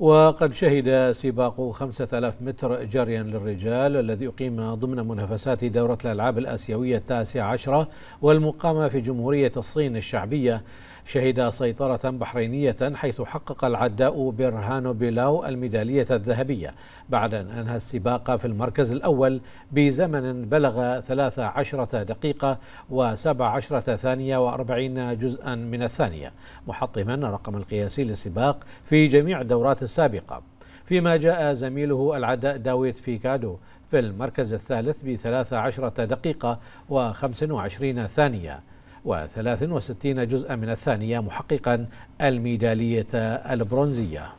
وقد شهد سباق 5000 متر جريا للرجال الذي أقيم ضمن منافسات دورة الألعاب الآسيوية التاسعة عشرة والمقامة في جمهورية الصين الشعبية شهد سيطرة بحرينية حيث حقق العداء برهانو بيلاو الميدالية الذهبية بعد أن أنهى السباق في المركز الأول بزمن بلغ 13 دقيقة و17 ثانية و40 جزءا من الثانية محطما الرقم القياسي للسباق في جميع الدورات السابقة فيما جاء زميله العداء داويت فيكادو في المركز الثالث ب 13 دقيقة و25 ثانية و63 جزءا من الثانية محققا الميدالية البرونزية